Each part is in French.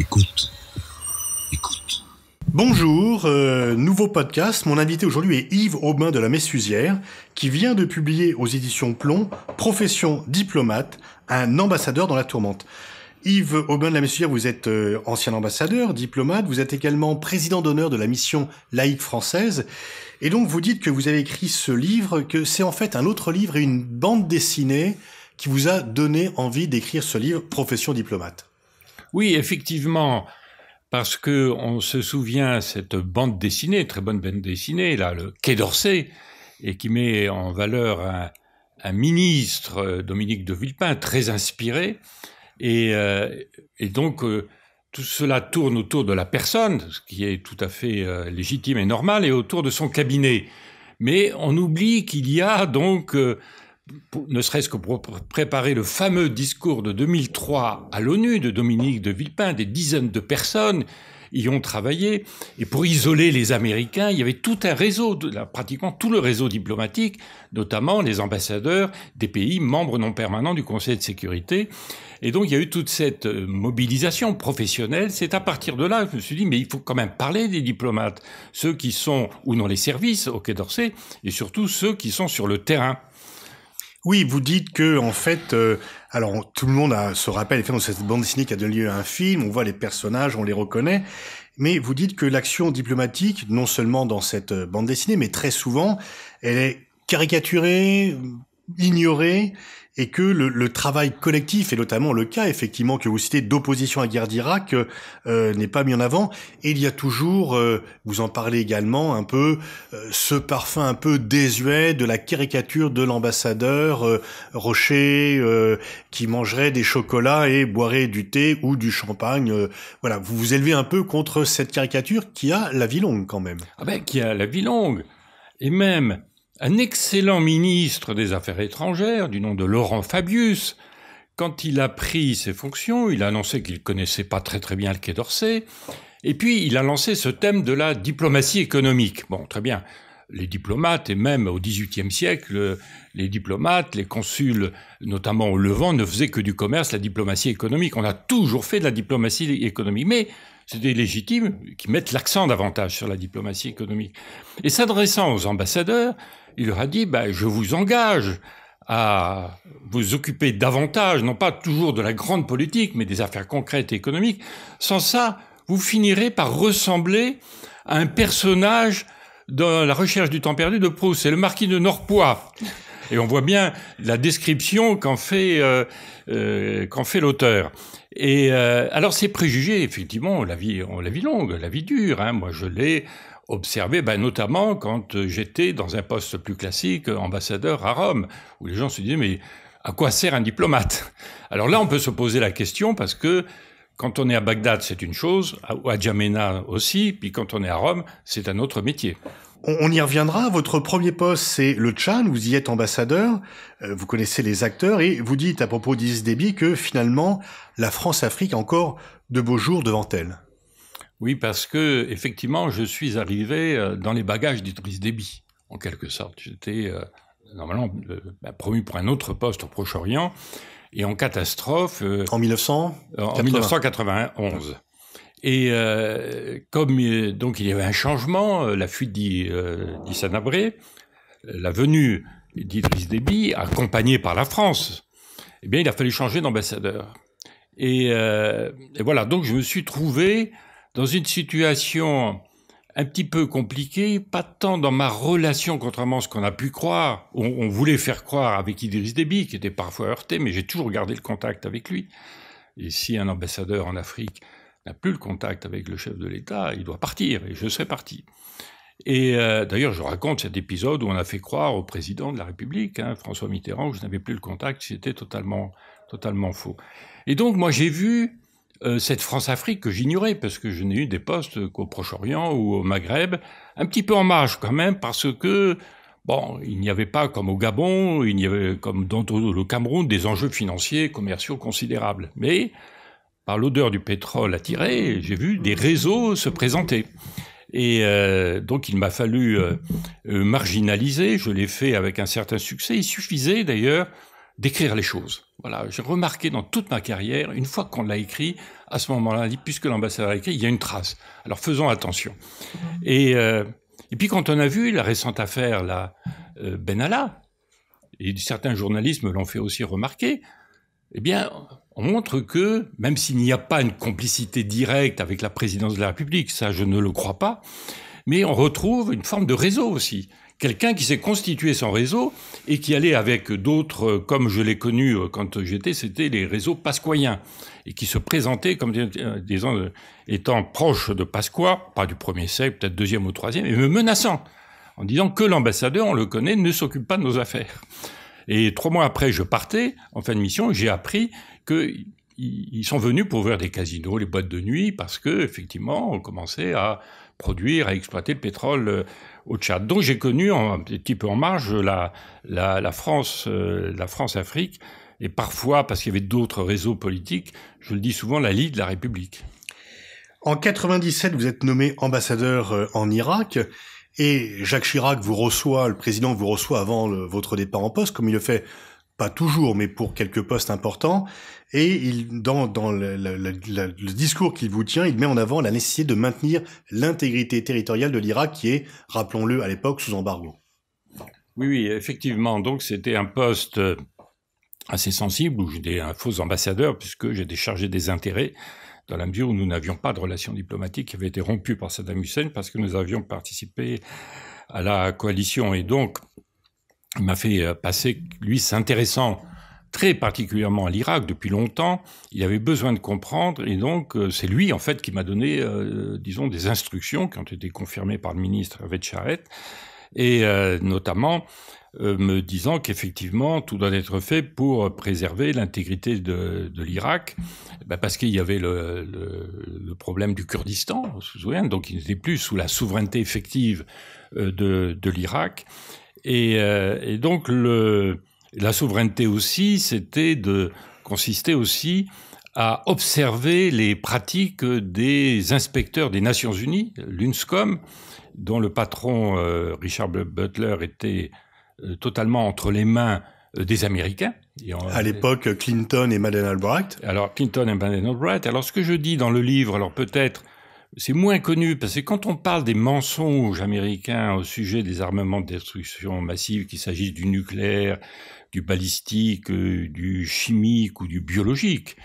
Écoute. Écoute. Bonjour. Euh, nouveau podcast. Mon invité aujourd'hui est Yves Aubin de la Messusière qui vient de publier aux éditions Plomb Profession diplomate, un ambassadeur dans la tourmente. Yves Aubin de la Messusière, vous êtes euh, ancien ambassadeur, diplomate, vous êtes également président d'honneur de la mission laïque française, et donc vous dites que vous avez écrit ce livre, que c'est en fait un autre livre et une bande dessinée qui vous a donné envie d'écrire ce livre Profession diplomate. Oui, effectivement parce que on se souvient cette bande dessinée, très bonne bande dessinée, là, le Quai d'Orsay, et qui met en valeur un, ministre, euh, Dominique de Villepin, très inspiré, et, euh, donc euh, tout cela tourne autour de la personne, ce qui est tout à fait légitime et normal, et autour de son cabinet. Mais on oublie qu'il y a donc ne serait-ce que pour préparer le fameux discours de 2003 à l'ONU de Dominique de Villepin, des dizaines de personnes y ont travaillé. Et pour isoler les Américains, il y avait tout un réseau, pratiquement tout le réseau diplomatique, notamment les ambassadeurs des pays membres non permanents du Conseil de sécurité. Et donc il y a eu toute cette euh, mobilisation professionnelle. C'est à partir de là que je me suis dit, mais il faut quand même parler des diplomates, ceux qui sont ou non les services au Quai d'Orsay, et surtout ceux qui sont sur le terrain. Oui, vous dites que en fait, euh, alors tout le monde se rappelle dans cette bande dessinée qui a donné lieu à un film. On voit les personnages, on les reconnaît. Mais vous dites que l'action diplomatique, non seulement dans cette euh, bande dessinée, mais très souvent, elle est caricaturée, Ignoré et que le, travail collectif, et notamment le cas effectivement que vous citez d'opposition à la guerre d'Irak, euh, n'est pas mis en avant. Et il y a toujours, euh, vous en parlez également un peu, euh, ce parfum un peu désuet de la caricature de l'ambassadeur Rocher qui mangerait des chocolats et boirait du thé ou du champagne. voilà, vous vous élevez un peu contre cette caricature qui a la vie longue quand même. Ah ben, qui a la vie longue. Et même, un excellent ministre des Affaires étrangères, du nom de Laurent Fabius, quand il a pris ses fonctions, il a annoncé qu'il connaissait pas très très bien le Quai d'Orsay, et puis il a lancé ce thème de la diplomatie économique. Bon, très bien. Les diplomates, et même au XVIIIe siècle, les diplomates, les consuls, notamment au Levant, ne faisaient que du commerce, la diplomatie économique. On a toujours fait de la diplomatie économique, mais c'était légitime qu'ils mettent l'accent davantage sur la diplomatie économique. Et s'adressant aux ambassadeurs, il leur a dit, bah, je vous engage à vous occuper davantage, non pas toujours de la grande politique, mais des affaires concrètes et économiques. Sans ça, vous finirez par ressembler à un personnage dans la recherche du temps perdu de Proust. C'est le marquis de Norpois. Et on voit bien la description qu'en fait, euh, euh, qu'en fait l'auteur. Et euh, alors ces préjugés, effectivement, la vie, la longue, la vie dure. Hein. Moi, je l'ai observé, ben bah, notamment quand euh, j'étais dans un poste plus classique, euh, ambassadeur à Rome, où les gens se disaient mais à quoi sert un diplomate Alors là, on peut se poser la question parce que quand on est à Bagdad, c'est une chose, à Djamena aussi, puis quand on est à Rome, c'est un autre métier. On y reviendra. Votre premier poste, c'est le Tchad. Vous y êtes ambassadeur. Euh, vous connaissez les acteurs et vous dites à propos d'Isis que finalement, la France-Afrique a encore de beaux jours devant elle. Oui, parce que effectivement, je suis arrivé euh, dans les bagages d'Idriss Déby, en quelque sorte. J'étais euh, normalement ben, promu pour un autre poste au Proche-Orient et en catastrophe. Euh, en 1900 En 1991. Et comme donc il y avait un changement, la fuite d'Issanabré, la venue d'Idriss Déby, accompagnée par la France, eh bien, il a fallu changer d'ambassadeur. et, voilà, donc je me suis trouvé dans une situation un petit peu compliquée, pas tant dans ma relation, contrairement à ce qu'on a pu croire, on, voulait faire croire avec Idriss Déby, qui était parfois heurté, mais j'ai toujours gardé le contact avec lui. Et si un ambassadeur en Afrique n'a plus le contact avec le chef de l'État, il doit partir, et je serai parti. Et euh, d'ailleurs, je raconte cet épisode où on a fait croire au président de la République, hein, François Mitterrand, que je n'avais plus le contact, c'était totalement, totalement faux. Et donc, moi, j'ai vu euh, cette France-Afrique que j'ignorais, parce que je n'ai eu des postes qu'au Proche-Orient ou au Maghreb, un petit peu en marge quand même, parce que, bon, il n'y avait pas, comme au Gabon, il n'y avait, comme dans le Cameroun, des enjeux financiers, commerciaux considérables. Mais, par l'odeur du pétrole attiré, j'ai vu des réseaux se présenter. Et euh, donc il m'a fallu euh, marginaliser, je l'ai fait avec un certain succès, il suffisait d'ailleurs d'écrire les choses. Voilà, j'ai remarqué dans toute ma carrière, une fois qu'on l'a écrit, à ce moment-là, puisque l'ambassadeur l'a écrit, il y a une trace. Alors faisons attention. Mmh. Euh, et, puis quand on a vu la récente affaire, la euh, Benalla, et certains journalistes l'ont fait aussi remarquer, eh bien, on montre que, même s'il n'y a pas une complicité directe avec la présidence de la République, ça je ne le crois pas, mais on retrouve une forme de réseau aussi. Quelqu'un qui s'est constitué sans réseau et qui allait avec d'autres, euh, comme je l'ai connu euh, quand j'étais, c'était les réseaux pascoyens, et qui se présentaient comme, euh, étant proches de Pasqua, pas du premier siècle, peut-être deuxième ou troisième, et me menaçant, en disant que l'ambassadeur, on le connaît, ne s'occupe pas de nos affaires. Et trois mois après, je partais, en fin de mission, j'ai appris qu'ils sont venus pour ouvrir des casinos, les boîtes de nuit, parce que effectivement, on commençait à produire et exploiter le pétrole euh, au Tchad. Donc j'ai connu un petit peu en marge la, la, France, euh, la France-Afrique, et parfois, parce qu'il y avait d'autres réseaux politiques, je le dis souvent, la Ligue de la République. En 97, vous êtes nommé ambassadeur euh, en Irak. Et Jacques Chirac vous reçoit, le président vous reçoit avant votre départ en poste, comme il le fait pas toujours, mais pour quelques postes importants. Et il, dans, le, discours qu'il vous tient, il met en avant la nécessité de maintenir l'intégrité territoriale de l'Irak, qui est, rappelons-le, à l'époque sous embargo. Oui, oui, effectivement. Donc c'était un poste assez sensible où j'étais un faux ambassadeur puisque j'étais chargé des intérêts dans la mesure où nous n'avions pas de relations diplomatiques qui avaient été rompues par Saddam Hussein parce que nous avions participé à la coalition et donc il m'a fait euh, passer, lui, s'intéressant très particulièrement à l'Irak depuis longtemps, il avait besoin de comprendre, et donc euh, c'est lui, en fait, qui m'a donné, euh, disons, des instructions qui ont été confirmées par le ministre Vetcharet, et notamment me disant qu'effectivement, tout doit être fait pour préserver l'intégrité de, de l'Irak, bah, parce qu'il y avait le, le, le, problème du Kurdistan, vous vous souvenez, donc il n'était plus sous la souveraineté effective de, de l'Irak, euh, et, donc la souveraineté aussi, c'était de consister aussi à observer les pratiques des inspecteurs des Nations Unies, l'UNSCOM, dont le patron euh, Richard Butler était euh, totalement entre les mains des Américains. à l'époque, Clinton et Madeleine Albright. Alors, Clinton et Madeleine Albright. Alors, ce que je dis dans le livre, alors peut-être c'est moins connu, parce que quand on parle des mensonges américains au sujet des armements de destruction massive, qu'il s'agisse du nucléaire, du balistique, euh, du chimique ou du biologique,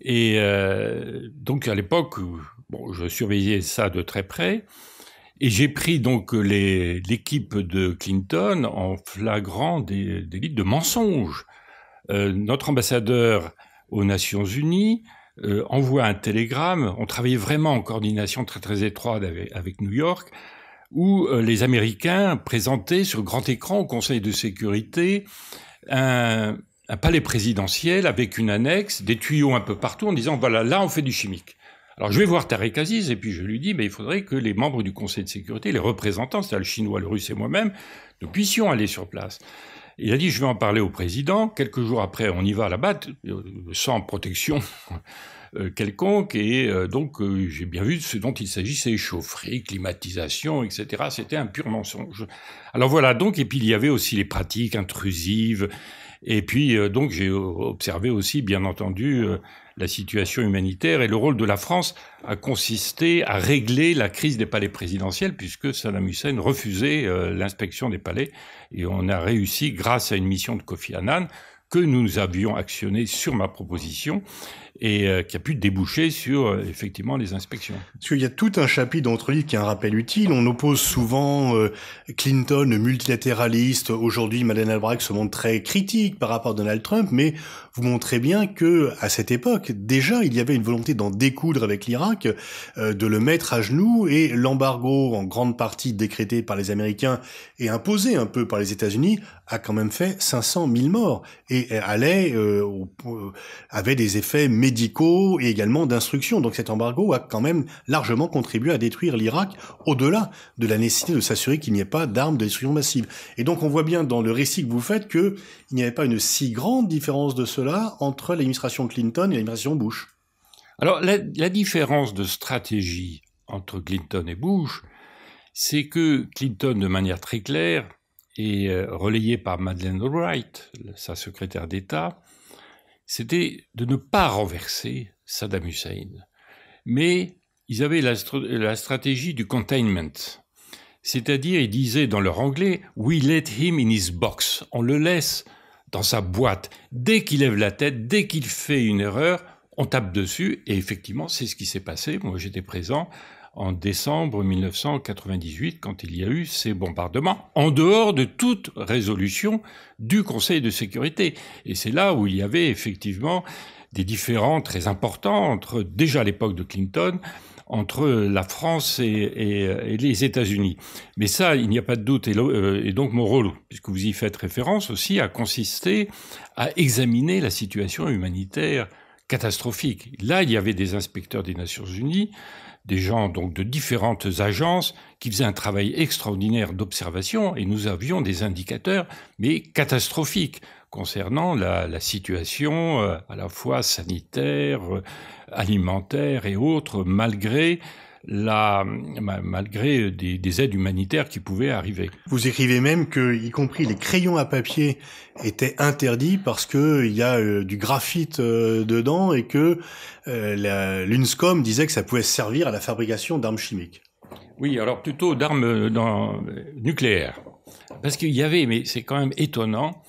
et euh, donc à l'époque, bon, je surveillais ça de très près, et j'ai pris donc l'équipe de Clinton en flagrant des, de mensonges. Euh, notre ambassadeur aux Nations Unies euh, envoie un télégramme. On travaillait vraiment en coordination très très étroite avec, New York, où euh, les Américains présentaient sur grand écran au Conseil de sécurité un, palais présidentiel avec une annexe, des tuyaux un peu partout, en disant voilà là on fait du chimique. Alors je vais voir Tarek Aziz et puis je lui dis, mais ben, il faudrait que les membres du Conseil de sécurité, les représentants, c'est-à-dire le Chinois, le Russe et moi-même, nous puissions aller sur place. Il a dit, je vais en parler au président. Quelques jours après, on y va à la batte, euh, sans protection euh, quelconque. Et euh, donc, j'ai bien vu ce dont il s'agissait, chaufferie, climatisation, etc. C'était un pur mensonge. Alors voilà, donc, et puis il y avait aussi les pratiques intrusives. Et puis, donc, j'ai observé aussi, bien entendu, la situation humanitaire. Et le rôle de la France a consisté à régler la crise des palais présidentiels, puisque Saddam Hussein refusait euh, l'inspection des palais. Et on a réussi, grâce à une mission de Kofi Annan, que nous avions actionnée sur ma proposition et euh, qui a pu déboucher sur euh, effectivement les inspections. Parce qu'il y a tout un chapitre dans votre qui est un rappel utile. On oppose souvent Clinton, multilatéraliste. Aujourd'hui, Madeleine Albright se montre très critique par rapport à Donald Trump, mais vous montrez bien que à cette époque, déjà, il y avait une volonté d'en découdre avec l'Irak, euh, de le mettre à genoux, et l'embargo, en grande partie décrété par les Américains et imposé un peu par les États-Unis, a quand même fait 500 000 morts et euh, allait euh, avait des effets médicaux et également d'instruction. Donc cet embargo a quand même largement contribué à détruire l'Irak au-delà de la nécessité de s'assurer qu'il n'y ait pas d'armes de destruction massive. Et donc on voit bien dans le récit que vous faites que il n'y avait pas une si grande différence de cela entre l'administration Clinton et l'administration Bush. Alors, la, différence de stratégie entre Clinton et Bush, c'est que Clinton, de manière très claire, et euh, relayée par Madeleine Wright, sa secrétaire d'État, c'était de ne pas renverser Saddam Hussein. Mais ils avaient la, la stratégie du containment. C'est-à-dire, ils disaient dans leur anglais, We let him in his box. On le laisse dans sa boîte. Dès qu'il lève la tête, dès qu'il fait une erreur, on tape dessus. Et effectivement, c'est ce qui s'est passé. Moi, j'étais présent en décembre 1998 quand il y a eu ces bombardements, en dehors de toute résolution du Conseil de sécurité. Et c'est là où il y avait effectivement des différends très importants entre, déjà à l'époque de Clinton, entre la France et, les États-Unis. Mais ça, il n'y a pas de doute. et, euh, donc mon rôle, puisque vous y faites référence aussi, a consisté à examiner la situation humanitaire catastrophique. Là, il y avait des inspecteurs des Nations Unies, des gens donc de différentes agences qui faisaient un travail extraordinaire d'observation et nous avions des indicateurs, mais catastrophiques concernant la, situation euh, à la fois sanitaire, euh, alimentaire et autres, malgré la, malgré des, aides humanitaires qui pouvaient arriver. Vous écrivez même que, y compris les crayons à papier étaient interdits parce qu'il euh, y a euh, du graphite euh, dedans et que l'UNSCOM disait que ça pouvait servir à la fabrication d'armes chimiques. Oui, alors plutôt d'armes nucléaires. Parce qu'il y avait, mais c'est quand même étonnant,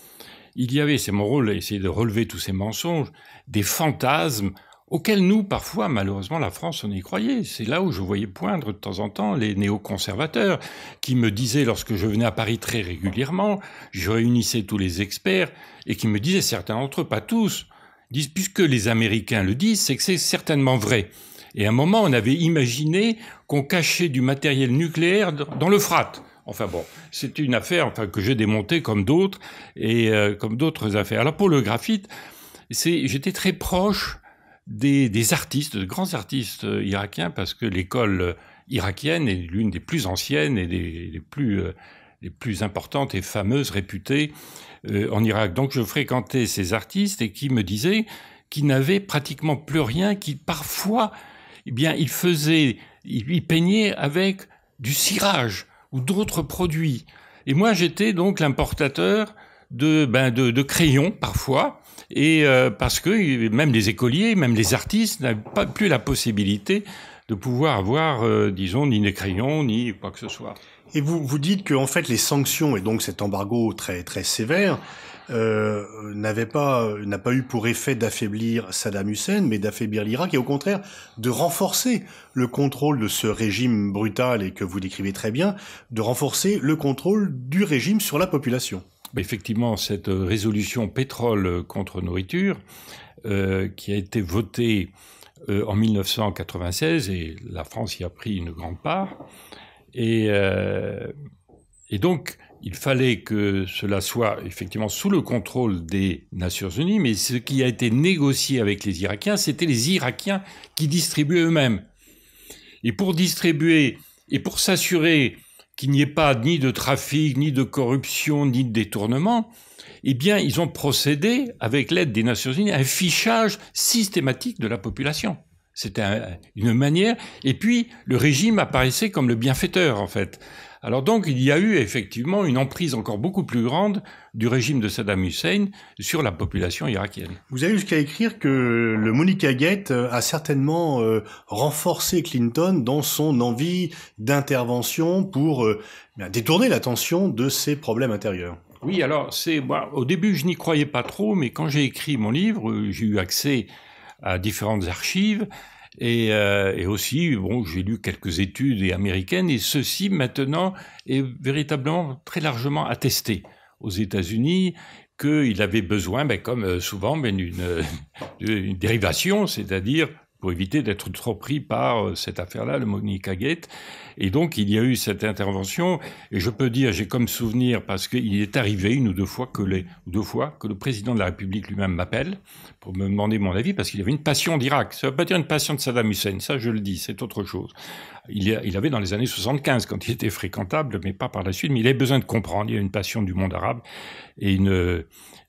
il y avait, c'est mon rôle, essayer de relever tous ces mensonges, des fantasmes auquel nous, parfois, malheureusement, la France, on y croyait. C'est là où je voyais poindre de temps en temps les néoconservateurs qui me disaient, lorsque je venais à Paris très régulièrement, je réunissais tous les experts et qui me disaient, certains d'entre eux, pas tous, disent, puisque les Américains le disent, c'est que c'est certainement vrai. Et à un moment, on avait imaginé qu'on cachait du matériel nucléaire dans le frat. Enfin bon, c'était une affaire enfin, que j'ai démontée comme d'autres et euh, comme d'autres affaires. Alors pour le graphite, j'étais très proche des, artistes, de grands artistes euh, irakiens, parce que l'école irakienne est l'une des plus anciennes et des, plus, euh, les plus importantes et fameuses réputées euh, en Irak. Donc je fréquentais ces artistes et qui me disaient qu'ils n'avaient pratiquement plus rien, qu'ils parfois, eh bien, ils faisaient, peignaient avec du cirage ou d'autres produits. Et moi, j'étais donc l'importateur de, ben, de crayons parfois et euh, parce que même les écoliers, même les artistes n'avaient pas plus la possibilité de pouvoir avoir, euh, disons, ni des crayons, ni quoi que ce soit. Et vous, vous dites que en fait les sanctions et donc cet embargo très très sévère euh, n'avait pas euh, n'a pas eu pour effet d'affaiblir Saddam Hussein, mais d'affaiblir l'Irak et au contraire de renforcer le contrôle de ce régime brutal et que vous décrivez très bien, de renforcer le contrôle du régime sur la population effectivement cette euh, résolution pétrole contre nourriture euh, qui a été votée euh, en 1996 et la France y a pris une grande part. et, donc, il fallait que cela soit effectivement sous le contrôle des Nations Unies, mais ce qui a été négocié avec les Irakiens, c'était les Irakiens qui distribuaient eux-mêmes. Et pour distribuer et pour s'assurer qu'il n'y ait pas ni de trafic, ni de corruption, ni de détournement, eh bien, ils ont procédé, avec l'aide des Nations Unies, à un fichage systématique de la population. C'était une manière. Et puis, le régime apparaissait comme le bienfaiteur, en fait. Alors donc, il y a eu effectivement une emprise encore beaucoup plus grande du régime de Saddam Hussein sur la population irakienne. Vous avez jusqu'à écrire que le Monica Gate a certainement euh, renforcé Clinton dans son envie d'intervention pour euh, détourner l'attention de ses problèmes intérieurs. Oui, alors c'est moi. au début je n'y croyais pas trop, mais quand j'ai écrit mon livre, euh, j'ai eu accès à différentes archives euh, et, aussi, bon, j'ai lu quelques études américaines, et ceci maintenant est véritablement très largement attesté aux États-Unis qu'il avait besoin, ben, comme euh, souvent, ben, d'une euh, dérivation, c'est-à-dire pour éviter d'être trop pris par euh, cette affaire-là, le Monica Gate. Et donc, il y a eu cette intervention, et je peux dire, j'ai comme souvenir, parce qu'il est arrivé une ou deux fois que les, deux fois, que le président de la République lui-même m'appelle pour me demander mon avis, parce qu'il avait une passion d'Irak. Ça ne veut pas dire une passion de Saddam Hussein, ça je le dis, c'est autre chose. Il, il avait dans les années 75, quand il était fréquentable, mais pas par la suite, mais il avait besoin de comprendre. Il y a une passion du monde arabe et une,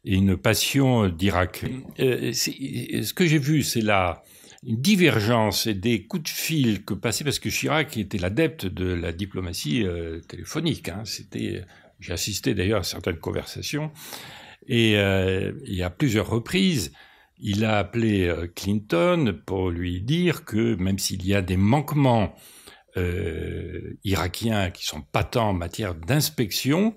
et une passion euh, d'Irak. Euh, ce que j'ai vu, c'est la une divergence et des coups de fil que passaient, parce que Chirac était l'adepte de la diplomatie euh, téléphonique. Hein. c'était, j'ai assisté d'ailleurs à certaines conversations, et, euh, il y à plusieurs reprises, il a appelé euh, Clinton pour lui dire que même s'il y a des manquements irakiens qui sont patents en matière d'inspection,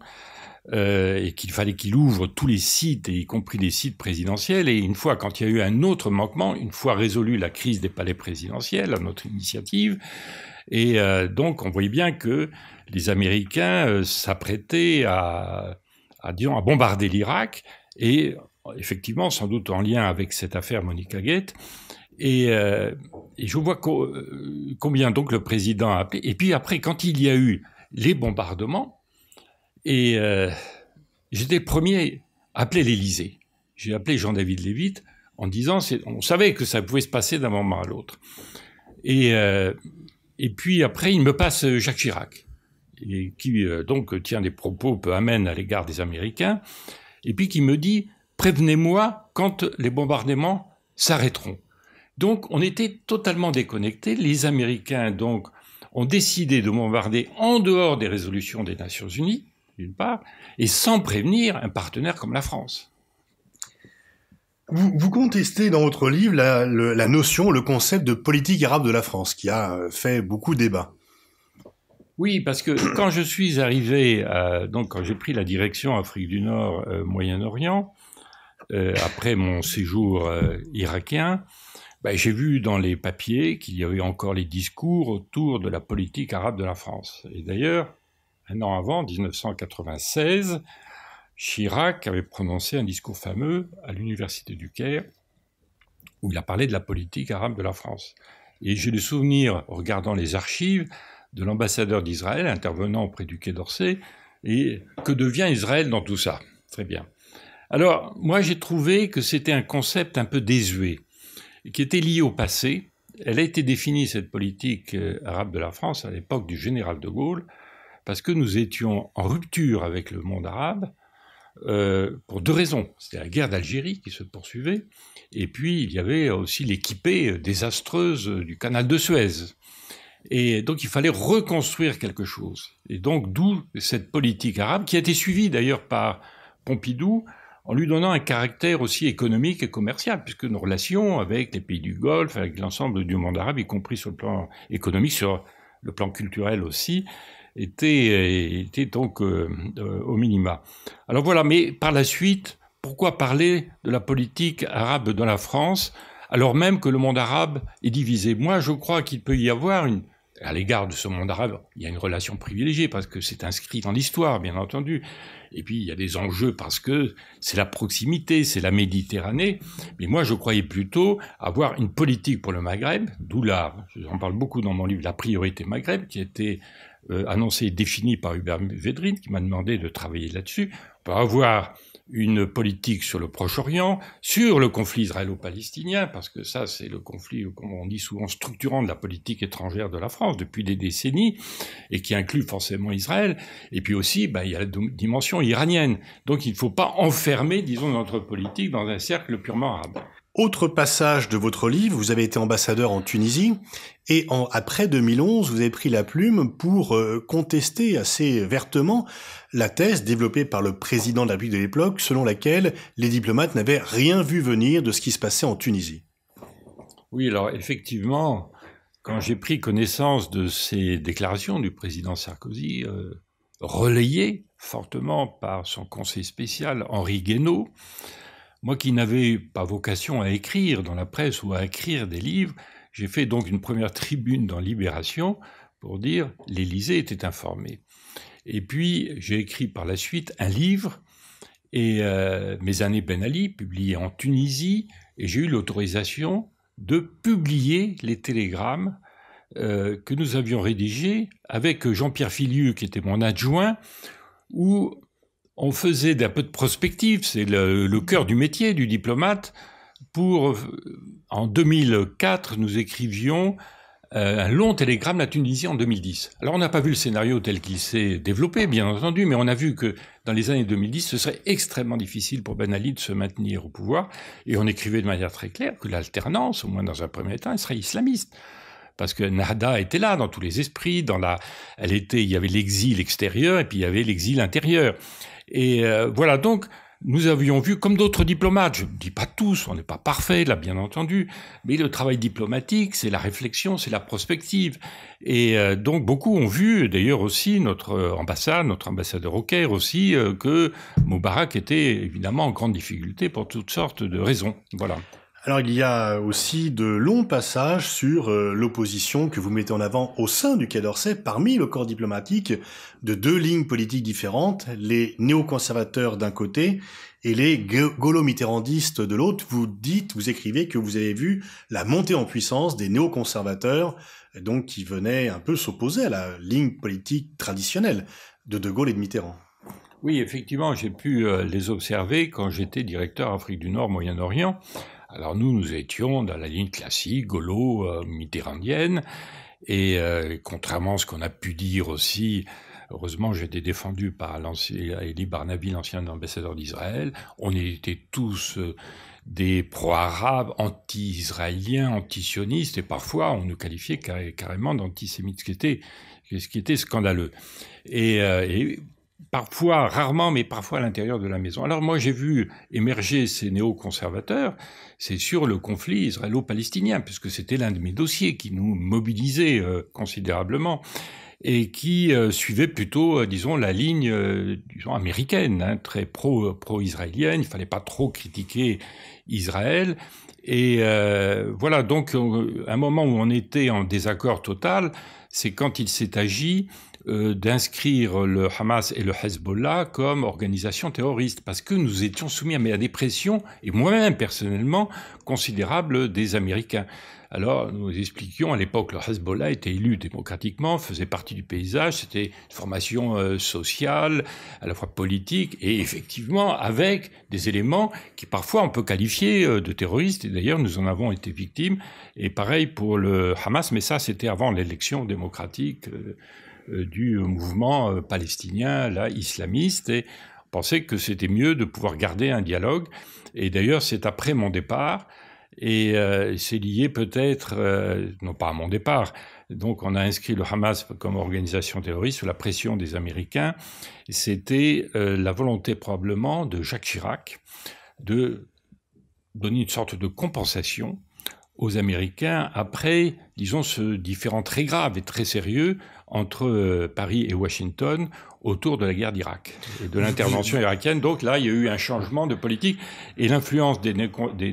euh, et qu'il fallait qu'il ouvre tous les sites, y compris les sites présidentiels. Et une fois, quand il y a eu un autre manquement, une fois résolue la crise des palais présidentiels, à notre initiative, et euh, donc on voyait bien que les Américains euh, s'apprêtaient à, bombarder l'Irak, et effectivement, sans doute en lien avec cette affaire Monica Gate, et, je vois combien donc le président a appelé. Et puis après, quand il y a eu les bombardements, et euh, j'étais le premier à appeler l'Élysée. J'ai appelé Jean-David Lévite en disant, on savait que ça pouvait se passer d'un moment à l'autre. Et, euh, puis après, il me passe Jacques Chirac, et qui euh, donc tient des propos peu amènes à l'égard des Américains, et puis qui me dit, prévenez-moi quand les bombardements s'arrêteront. Donc on était totalement déconnectés. Les Américains, donc, ont décidé de bombarder en dehors des résolutions des Nations Unies, d'une part, et sans prévenir un partenaire comme la France. Vous, contestez dans votre livre la, notion, le concept de politique arabe de la France, qui a euh, fait beaucoup débat. Oui, parce que quand je suis arrivé, euh, donc quand j'ai pris la direction Afrique du Nord, euh, Moyen-Orient, après mon séjour irakien, ben, j'ai vu dans les papiers qu'il y avait encore les discours autour de la politique arabe de la France. Et d'ailleurs, un an avant, 1996, Chirac avait prononcé un discours fameux à l'université du Caire, où il a parlé de la politique arabe de la France. Et j'ai le souvenir, regardant les archives, de l'ambassadeur d'Israël intervenant auprès du Quai d'Orsay, et que devient Israël dans tout ça Très bien. Alors, moi, j'ai trouvé que c'était un concept un peu désuet, qui était lié au passé. Elle a été définie, cette politique euh, arabe de la France, à l'époque du général de Gaulle, parce que nous étions en rupture avec le monde arabe euh, pour deux raisons. C'était la guerre d'Algérie qui se poursuivait, et puis il y avait aussi l'équipée désastreuse du canal de Suez. Et donc il fallait reconstruire quelque chose. Et donc d'où cette politique arabe qui a été suivie d'ailleurs par Pompidou en lui donnant un caractère aussi économique et commercial, puisque nos relations avec les pays du Golfe, avec l'ensemble du monde arabe, y compris sur le plan économique, sur le plan culturel aussi, euh, était, donc euh, euh, au minima. Alors voilà, mais par la suite, pourquoi parler de la politique arabe dans la France alors même que le monde arabe est divisé Moi, je crois qu'il peut y avoir une, à l'égard de ce monde arabe, il y a une relation privilégiée parce que c'est inscrit dans l'histoire, bien entendu. Et puis il y a des enjeux parce que c'est la proximité, c'est la Méditerranée. Mais moi, je croyais plutôt avoir une politique pour le Maghreb, d'où là, j'en parle beaucoup dans mon livre, la priorité Maghreb, qui était euh, annoncé et défini par Hubert Védrine, qui m'a demandé de travailler là-dessus. On peut avoir une politique sur le Proche-Orient, sur le conflit israélo-palestinien, parce que ça, c'est le conflit, comme on dit souvent, structurant de la politique étrangère de la France depuis des décennies, et qui inclut forcément Israël. Et puis aussi, ben, il y a la dimension iranienne. Donc il ne faut pas enfermer, disons, notre politique dans un cercle purement arabe. Autre passage de votre livre, vous avez été ambassadeur en Tunisie et en, après 2011, vous avez pris la plume pour euh, contester assez vertement la thèse développée par le président de la République de l'époque selon laquelle les diplomates n'avaient rien vu venir de ce qui se passait en Tunisie. Oui, alors effectivement, quand j'ai pris connaissance de ces déclarations du président Sarkozy, euh, relayées fortement par son conseil spécial Henri Guénaud, moi qui n'avais pas vocation à écrire dans la presse ou à écrire des livres, j'ai fait donc une première tribune dans Libération pour dire l'Élysée était informé. Et puis j'ai écrit par la suite un livre et euh, mes années Ben Ali publié en Tunisie et j'ai eu l'autorisation de publier les télégrammes euh, que nous avions rédigés avec Jean-Pierre Filieu, qui était mon adjoint où on faisait d'un peu de prospective, c'est le, cœur du métier du diplomate. Pour, euh, en 2004, nous écrivions euh, un long télégramme à la Tunisie en 2010. Alors on n'a pas vu le scénario tel qu'il s'est développé, bien entendu, mais on a vu que dans les années 2010, ce serait extrêmement difficile pour Ben Ali de se maintenir au pouvoir. Et on écrivait de manière très claire que l'alternance, au moins dans un premier temps, serait islamiste parce que Nada était là dans tous les esprits, dans la, elle était, il y avait l'exil extérieur et puis il y avait l'exil intérieur. Et euh, voilà, donc nous avions vu, comme d'autres diplomates, je ne dis pas tous, on n'est pas parfait là, bien entendu, mais le travail diplomatique, c'est la réflexion, c'est la prospective. Et euh, donc beaucoup ont vu, d'ailleurs aussi notre euh, ambassade, notre ambassadeur au Caire aussi, que Moubarak était évidemment en grande difficulté pour toutes sortes de raisons. Voilà. Alors il y a aussi de longs passages sur euh, l'opposition que vous mettez en avant au sein du Quai d'Orsay parmi le corps diplomatique de deux lignes politiques différentes, les néoconservateurs d'un côté et les gaulo-mitterrandistes de l'autre. Vous dites, vous écrivez que vous avez vu la montée en puissance des néoconservateurs, donc qui venaient un peu s'opposer à la ligne politique traditionnelle de De Gaulle et de Mitterrand. Oui, effectivement, j'ai pu euh, les observer quand j'étais directeur Afrique du Nord, Moyen-Orient. Alors nous, nous étions dans la ligne classique, gaulo-mitterrandienne, euh, et euh, contrairement à ce qu'on a pu dire aussi, heureusement j'ai été défendu par Eli Barnaby, l'ancien ambassadeur d'Israël, on était tous euh, des pro-arabes, anti-israéliens, anti-sionistes, et parfois on nous qualifiait carrément d'antisémites, ce qui était, scandaleux parfois, rarement, mais parfois à l'intérieur de la maison. Alors moi, j'ai vu émerger ces néo néoconservateurs, c'est sur le conflit israélo-palestinien, puisque c'était l'un de mes dossiers qui nous mobilisait euh, considérablement et qui euh, suivait plutôt, euh, disons, la ligne américaine, hein, très pro, pro-israélienne. Il ne fallait pas trop critiquer Israël. Et voilà, donc, un moment où on était en désaccord total, c'est quand il s'est agi euh, d'inscrire le Hamas et le Hezbollah comme organisation terroriste parce que nous étions soumis à, à des pressions, et moi-même personnellement, considérables des Américains. Alors, nous expliquions, à l'époque, le Hezbollah était élu démocratiquement, faisait partie du paysage, c'était une formation euh, sociale, à la fois politique, et effectivement, avec des éléments qui parfois on peut qualifier euh, de terroristes, et d'ailleurs, nous en avons été victimes, et pareil pour le Hamas, mais ça, c'était avant l'élection démocratique. Euh, du euh, mouvement euh, palestinien, là, islamiste, et on pensait que c'était mieux de pouvoir garder un dialogue. Et d'ailleurs, c'est après mon départ, et c'est lié peut-être, non pas à mon départ, donc on a inscrit le Hamas comme organisation terroriste sous la pression des Américains, c'était la volonté probablement de Jacques Chirac de donner une sorte de compensation aux Américains après, disons, ce différent très grave et très sérieux entre euh, Paris et Washington autour de la guerre d'Irak et de l'intervention irakienne. Donc là, il y a eu un changement de politique et l'influence des,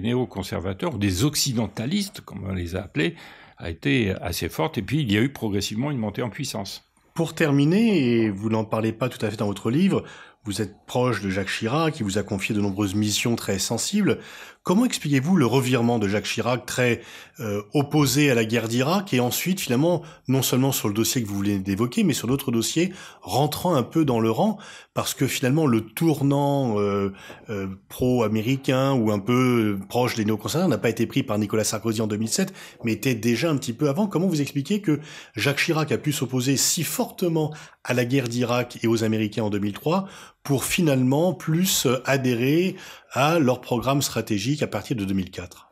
néoconservateurs, ou des occidentalistes, comme on les a appelés, a été assez forte. Et puis, il y a eu progressivement une montée en puissance. Pour terminer, et vous n'en parlez pas tout à fait dans votre livre, vous êtes proche de Jacques Chirac, qui vous a confié de nombreuses missions très sensibles. Comment expliquez-vous le revirement de Jacques Chirac, très euh, opposé à la guerre d'Irak, et ensuite, finalement, non seulement sur le dossier que vous voulez d'évoquer, mais sur d'autres dossiers, rentrant un peu dans le rang, parce que finalement, le tournant euh, euh, pro-américain ou un peu proche des néoconservateurs n'a pas été pris par Nicolas Sarkozy en 2007, mais était déjà un petit peu avant. Comment vous expliquez que Jacques Chirac a pu s'opposer si fortement à la guerre d'Irak et aux Américains en 2003 pour finalement plus adhérer à leur programme stratégique à partir de 2004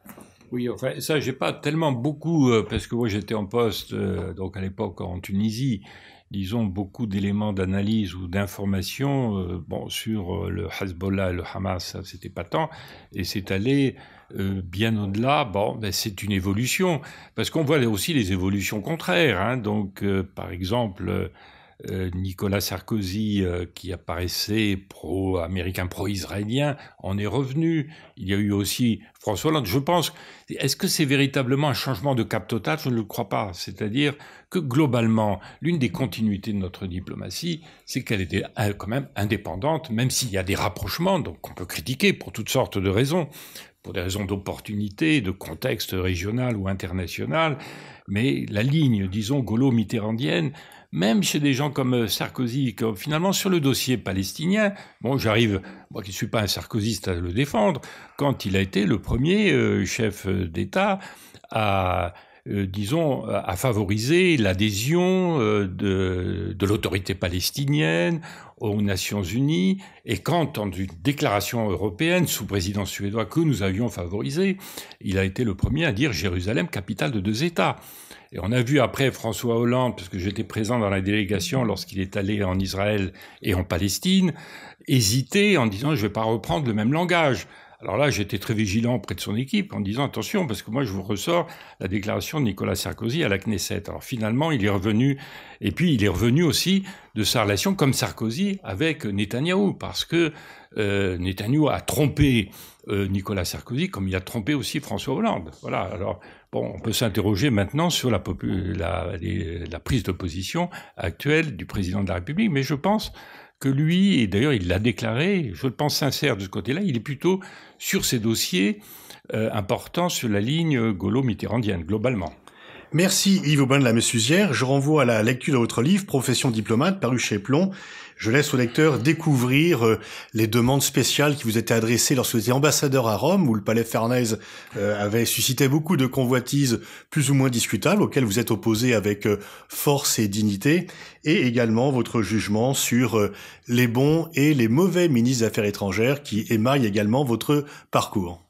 oui, enfin, ça, j'ai pas tellement beaucoup, euh, parce que moi j'étais en poste, euh, donc à l'époque en Tunisie, disons, beaucoup d'éléments d'analyse ou d'informations euh, bon, sur le Hezbollah et le Hamas, ça c'était pas tant, et c'est allé bien au-delà, bon, ben, c'est une évolution, parce qu'on voit aussi les évolutions contraires, hein. donc par exemple euh, Nicolas Sarkozy, euh, qui apparaissait pro-américain, pro-israélien, en est revenu. Il y a eu aussi François Hollande. Je pense, est-ce que c'est véritablement un changement de cap total Je ne le crois pas. C'est-à-dire que globalement, l'une des continuités de notre diplomatie, c'est qu'elle était euh, quand même indépendante, même s'il y a des rapprochements, donc qu'on peut critiquer pour toutes sortes de raisons, pour des raisons d'opportunité, de contexte régional ou international. Mais la ligne, disons, gaulo-mitterrandienne, même chez des gens comme euh, Sarkozy, finalement sur le dossier palestinien, bon, j'arrive, moi qui ne suis pas un sarkozyste à le défendre, quand il a été le premier euh, chef euh, d'État à, disons, à favoriser l'adhésion de, l'autorité palestinienne aux Nations Unies, et quand, dans une déclaration européenne sous présidence suédoise, que nous avions favorisée, il a été le premier à dire Jérusalem, capitale de deux États. Et on a vu après François Hollande, parce que j'étais présent dans la délégation lorsqu'il est allé en Israël et en Palestine, hésiter en disant je ne vais pas reprendre le même langage. Alors là, j'étais très vigilant auprès de son équipe en disant attention, parce que moi, je vous ressors la déclaration de Nicolas Sarkozy à la Knesset. Alors finalement, il est revenu, et puis il est revenu aussi de sa relation comme Sarkozy avec Netanyahou, parce que euh, Netanyahou a trompé euh, Nicolas Sarkozy comme il a trompé aussi François Hollande. Voilà, alors on peut s'interroger maintenant sur la, prise de position actuelle du président de la République, mais je pense que lui, et d'ailleurs il l'a déclaré, je le pense sincère de ce côté-là, il est plutôt sur ces dossiers euh, importants sur la ligne golo mitterrandienne globalement. Merci Yves Aubin de la Messuzière. Je renvoie à la lecture de votre livre Profession diplomate, paru chez Plomb, je laisse au lecteur découvrir euh, les demandes spéciales qui vous étaient adressées lorsque vous étiez ambassadeur à Rome, où le palais Farnèse euh, avait suscité beaucoup de convoitises plus ou moins discutables, auxquelles vous êtes opposé avec euh, force et dignité, et également votre jugement sur les bons et les mauvais ministres des Affaires étrangères qui émaillent également votre parcours.